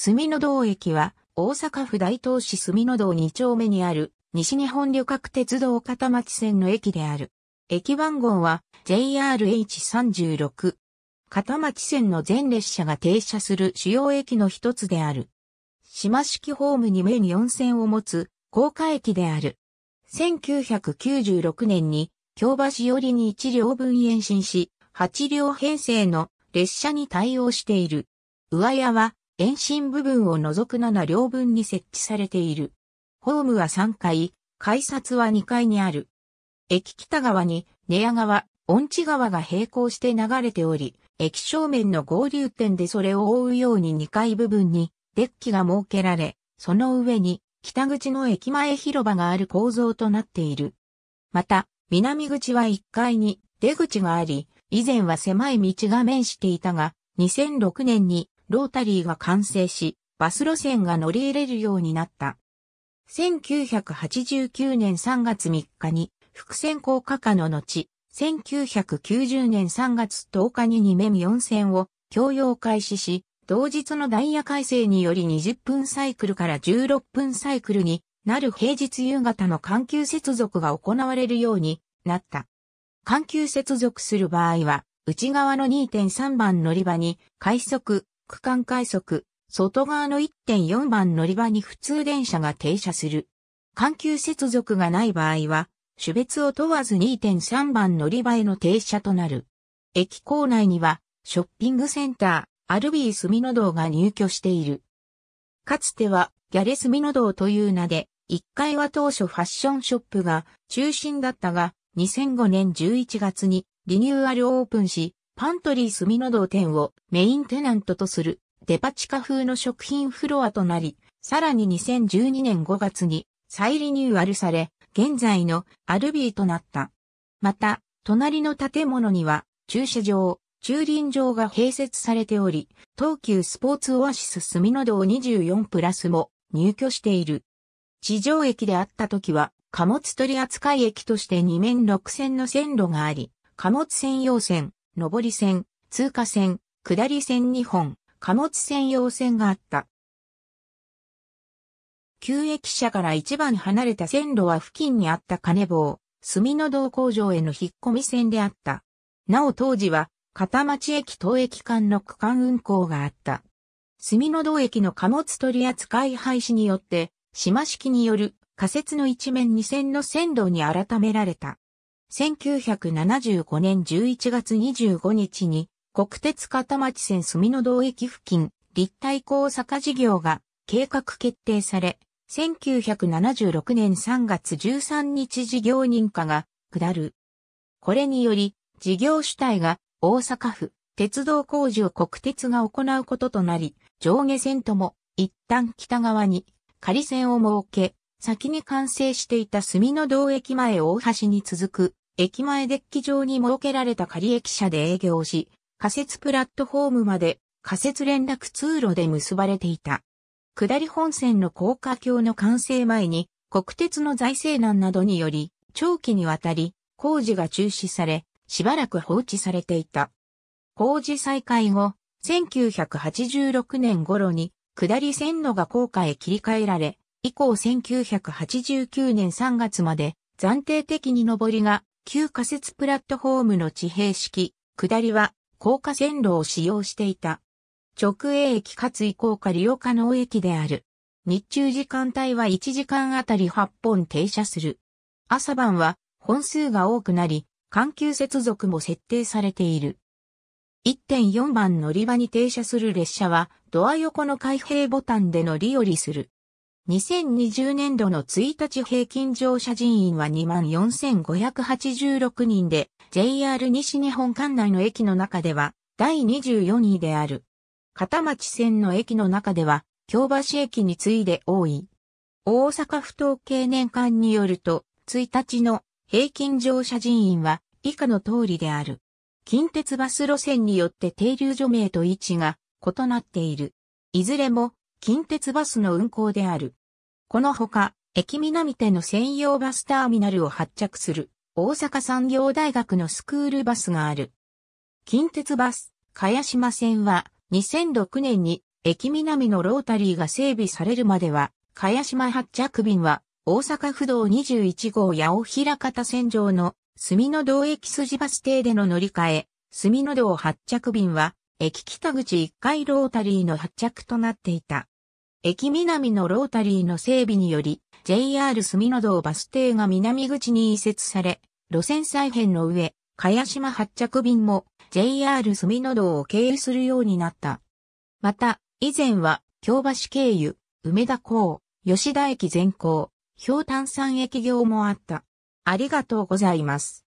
住野道駅は、大阪府大東市住野道2丁目にある、西日本旅客鉄道片町線の駅である。駅番号は JRH36。片町線の全列車が停車する主要駅の一つである。島式ホームに面4線を持つ高架駅である。1996年に京橋寄りに1両分延伸し、8両編成の列車に対応している。上屋は延伸部分を除く7両分に設置されている。ホームは3階、改札は2階にある。駅北側に寝屋川、恩地川が並行して流れており、駅正面の合流点でそれを覆うように2階部分にデッキが設けられ、その上に北口の駅前広場がある構造となっている。また、南口は1階に出口があり、以前は狭い道が面していたが、2006年にロータリーが完成し、バス路線が乗り入れるようになった。1989年3月3日に伏線高架化の後、1990年3月10日に2面4線を共用開始し、同日のダイヤ改正により20分サイクルから16分サイクルになる平日夕方の環球接続が行われるようになった。環球接続する場合は、内側の2.3番乗り場に快速、区間快速、外側の1.4番乗り場に普通電車が停車する。環球接続がない場合は、種別を問わず2.3番乗り場への停車となる。駅構内には、ショッピングセンター、アルビー住の堂が入居している。かつては、ギャレ住の堂という名で、1階は当初ファッションショップが中心だったが、2005年11月にリニューアルオープンし、パントリー住の堂店をメインテナントとするデパ地下風の食品フロアとなり、さらに2012年5月に再リニューアルされ、現在のアルビーとなった。また、隣の建物には駐車場、駐輪場が併設されており、東急スポーツオアシス住の堂24プラスも入居している。地上駅であった時は、貨物取扱駅として2面6線の線路があり、貨物専用線、上り線、通過線、下り線2本、貨物専用線があった。旧駅舎から一番離れた線路は付近にあった金棒、住の道工場への引っ込み線であった。なお当時は、片町駅東駅間の区間運行があった。住の道駅の貨物取扱い廃止によって、島式による仮設の一面二線の線路に改められた。1975年11月25日に国鉄片町線住の道駅付近立体交坂事業が計画決定され、1976年3月13日事業認可が下る。これにより事業主体が大阪府鉄道工事を国鉄が行うこととなり、上下線とも一旦北側に仮線を設け、先に完成していた墨の道駅前大橋に続く、駅前デッキ上に設けられた仮駅舎で営業し、仮設プラットフォームまで仮設連絡通路で結ばれていた。下り本線の高架橋の完成前に、国鉄の財政難などにより、長期にわたり工事が中止され、しばらく放置されていた。工事再開後、1986年頃に、下り線路が高架へ切り替えられ、以降1989年3月まで暫定的に上りが旧仮設プラットフォームの地平式、下りは高架線路を使用していた。直営駅かつ移行か利用可能駅である。日中時間帯は1時間あたり8本停車する。朝晩は本数が多くなり、緩急接続も設定されている。1.4番乗り場に停車する列車はドア横の開閉ボタンで乗り降りする。2020年度の1日平均乗車人員は24,586人で、JR 西日本管内の駅の中では、第24位である。片町線の駅の中では、京橋駅に次いで多い。大阪府統計年間によると、1日の平均乗車人員は以下の通りである。近鉄バス路線によって停留所名と位置が異なっている。いずれも近鉄バスの運行である。このほか、駅南手の専用バスターミナルを発着する大阪産業大学のスクールバスがある。近鉄バス、茅島線は2006年に駅南のロータリーが整備されるまでは、茅島発着便は大阪府道21号八尾平方線上の墨の道駅筋バス停での乗り換え、墨の道発着便は駅北口1階ロータリーの発着となっていた。駅南のロータリーの整備により、JR 住野道バス停が南口に移設され、路線再編の上、茅島発着便も JR 住野道を経由するようになった。また、以前は、京橋経由、梅田港、吉田駅全港、氷炭山駅業もあった。ありがとうございます。